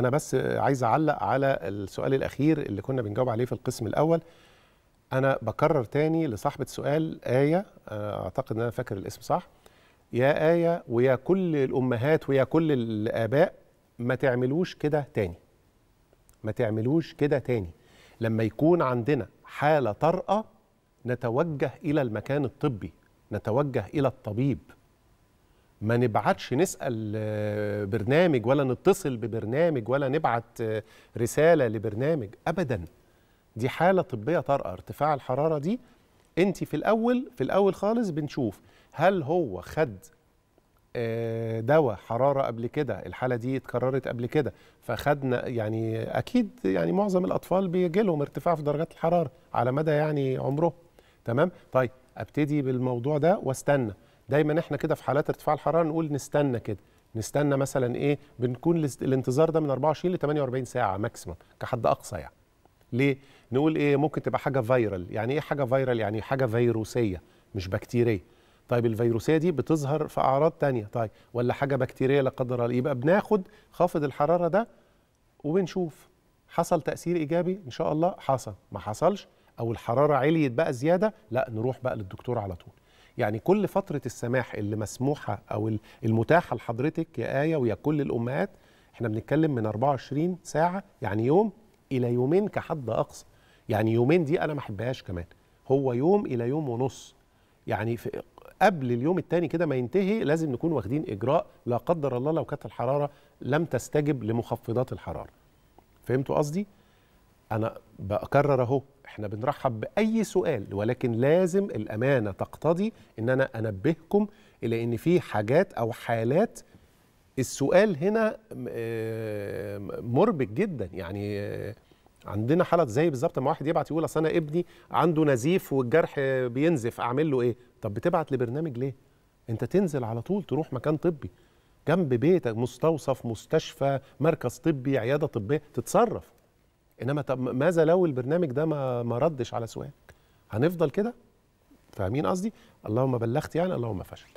أنا بس عايز أعلق على السؤال الأخير اللي كنا بنجاوب عليه في القسم الأول أنا بكرر تاني لصاحبة سؤال آية آه، أعتقد أن أنا فاكر الاسم صح يا آية ويا كل الأمهات ويا كل الآباء ما تعملوش كده تاني ما تعملوش كده تاني لما يكون عندنا حالة طارئة نتوجه إلى المكان الطبي نتوجه إلى الطبيب ما نبعتش نسال آه، برنامج ولا نتصل ببرنامج ولا نبعت آه، رساله لبرنامج ابدا دي حاله طبيه طارئه ارتفاع الحراره دي انت في الاول في الاول خالص بنشوف هل هو خد آه، دواء حراره قبل كده الحاله دي اتكررت قبل كده فخدنا يعني اكيد يعني معظم الاطفال بيجي لهم ارتفاع في درجات الحراره على مدى يعني عمره تمام طيب ابتدي بالموضوع ده واستنى دايما احنا كده في حالات ارتفاع الحراره نقول نستنى كده نستنى مثلا ايه بنكون الانتظار ده من 24 ل 48 ساعه ماكسيمم كحد اقصى يعني ليه نقول ايه ممكن تبقى حاجه فايرال يعني ايه حاجه فايرال يعني حاجه فيروسيه مش بكتيريه طيب الفيروسيه دي بتظهر في اعراض تانية طيب ولا حاجه بكتيريه لا قدر الله يبقى بناخد خافض الحراره ده وبنشوف حصل تاثير ايجابي ان شاء الله حصل ما حصلش او الحراره عليت بقى زياده لا نروح بقى للدكتور على طول يعني كل فترة السماح اللي مسموحة أو المتاحة لحضرتك يا آية ويا كل الأمهات احنا بنتكلم من 24 ساعة يعني يوم إلى يومين كحد أقصى يعني يومين دي أنا ما أحبهاش كمان هو يوم إلى يوم ونص يعني في قبل اليوم الثاني كده ما ينتهي لازم نكون واخدين إجراء لا قدر الله لو كانت الحرارة لم تستجب لمخفضات الحرارة فهمتوا قصدي؟ أنا بكرر أهو احنا بنرحب باي سؤال ولكن لازم الامانه تقتضي ان انا انبهكم الى ان في حاجات او حالات السؤال هنا آه، مربك جدا يعني آه، عندنا حالة زي بالظبط لما واحد يبعت يقول اصل انا ابني عنده نزيف والجرح بينزف اعمل له ايه؟ طب بتبعت لبرنامج ليه؟ انت تنزل على طول تروح مكان طبي جنب بيتك مستوصف مستشفى مركز طبي عياده طبيه تتصرف انما طب ماذا لو البرنامج ده ما ما ردش على سؤالك هنفضل كده فاهمين قصدي اللهم بلغت يعني اللهم فشل